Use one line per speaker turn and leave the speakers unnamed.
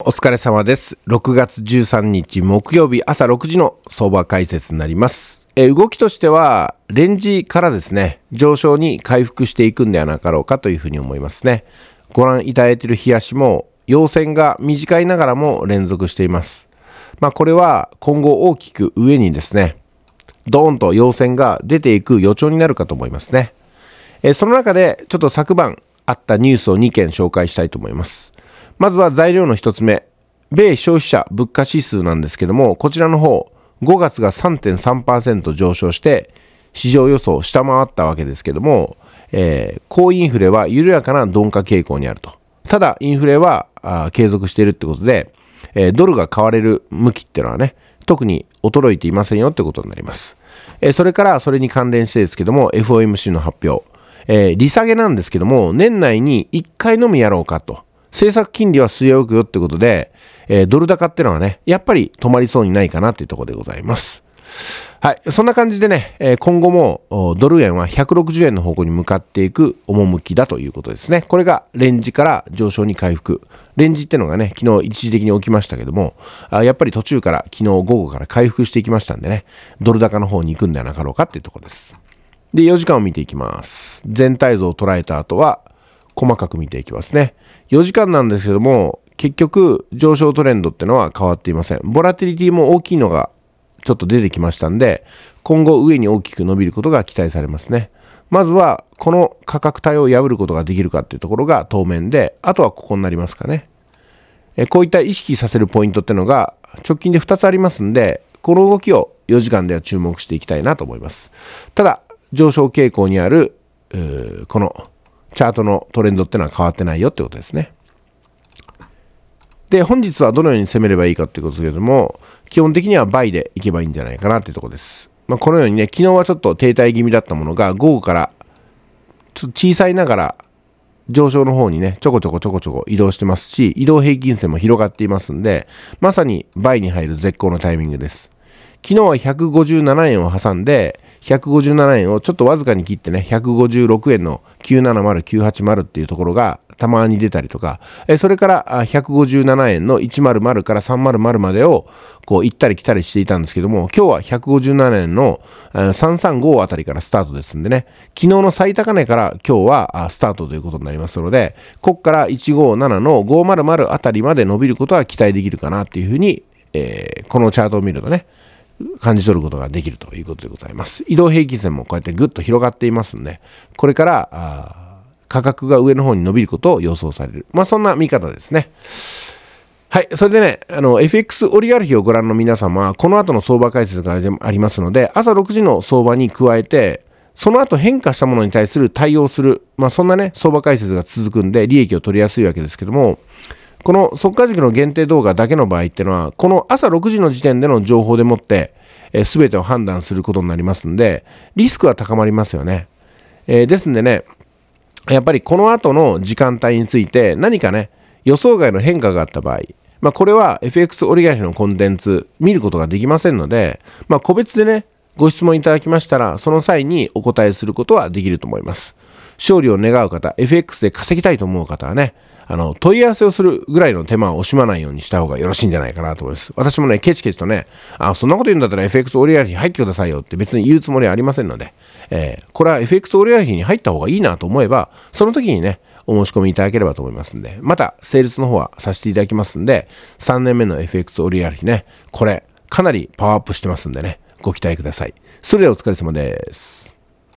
お疲れ様です。6月13日木曜日朝6時の相場解説になります。え動きとしては、レンジからですね、上昇に回復していくんではなかろうかというふうに思いますね。ご覧いただいている日足も、陽線が短いながらも連続しています。まあこれは今後大きく上にですね、ドーンと陽線が出ていく予兆になるかと思いますね。えその中でちょっと昨晩あったニュースを2件紹介したいと思います。まずは材料の1つ目米消費者物価指数なんですけどもこちらの方5月が3.3%上昇して市場予想を下回ったわけですけども、えー、高インフレは緩やかな鈍化傾向にあるとただインフレは継続しているってことで、えー、ドルが買われる向きっていうのはね特に衰えていませんよってことになります、えー、それからそれに関連してですけども FOMC の発表、え利下げなんですけども年内に1回のみやろうかと政策金利は据え置くよってことで、えー、ドル高ってのはね、やっぱり止まりそうにないかなっていうところでございます。はい。そんな感じでね、えー、今後もドル円は160円の方向に向かっていく趣だということですね。これがレンジから上昇に回復。レンジってのがね、昨日一時的に起きましたけども、あやっぱり途中から昨日午後から回復していきましたんでね、ドル高の方に行くんではなかろうかっていうところです。で、4時間を見ていきます。全体像を捉えた後は、細かく見ていきますね。4時間なんですけども、結局上昇トレンドってのは変わっていません。ボラティリティも大きいのがちょっと出てきましたんで、今後上に大きく伸びることが期待されますね。まずはこの価格帯を破ることができるかっていうところが当面で、あとはここになりますかね。えこういった意識させるポイントってのが直近で2つありますんで、この動きを4時間では注目していきたいなと思います。ただ、上昇傾向にある、このチャートのトレンドってのは変わってないよってことですね。で、本日はどのように攻めればいいかってことですけども、基本的には倍でいけばいいんじゃないかなっていうとこです。まあ、このようにね、昨日はちょっと停滞気味だったものが、午後からちょっと小さいながら上昇の方にね、ちょこちょこちょこちょこ移動してますし、移動平均線も広がっていますんで、まさに倍に入る絶好のタイミングです。昨日は157円を挟んで、157円をちょっとわずかに切ってね、156円の970、980っていうところがたまに出たりとか、えそれから157円の100から300までをこう行ったり来たりしていたんですけども、今日は157円の335あたりからスタートですんでね、昨日の最高値から今日はスタートということになりますので、こっから157の500あたりまで伸びることは期待できるかなっていうふうに、えー、このチャートを見るとね、感じ取ることができるということでございます。移動平均線もこうやってぐっと広がっていますんで、これから価格が上の方に伸びることを予想される。まあそんな見方ですね。はい。それでね、あの、FX オリガルヒをご覧の皆様は、この後の相場解説がありますので、朝6時の相場に加えて、その後変化したものに対する対応する、まあそんなね、相場解説が続くんで、利益を取りやすいわけですけども、この速化塾の限定動画だけの場合っていうのは、この朝6時の時点での情報でもって、えー、全てを判断することになりますんで、リスクは高まりますよね。えー、ですんでね、やっぱりこの後の時間帯について何かね、予想外の変化があった場合、まあ、これは FX 折り返しのコンテンツ見ることができませんので、まあ、個別でね、ご質問いただきましたら、その際にお答えすることはできると思います。勝利を願う方、FX で稼ぎたいと思う方はね、あの、問い合わせをするぐらいの手間を惜しまないようにした方がよろしいんじゃないかなと思います。私もね、ケチケチとね、あ、そんなこと言うんだったら FX オリア費入ってくださいよって別に言うつもりはありませんので、えー、これは FX オリア費に入った方がいいなと思えば、その時にね、お申し込みいただければと思いますんで、また、成立の方はさせていただきますんで、3年目の FX オリア費ね、これ、かなりパワーアップしてますんでね、ご期待ください。それではお疲れ様です。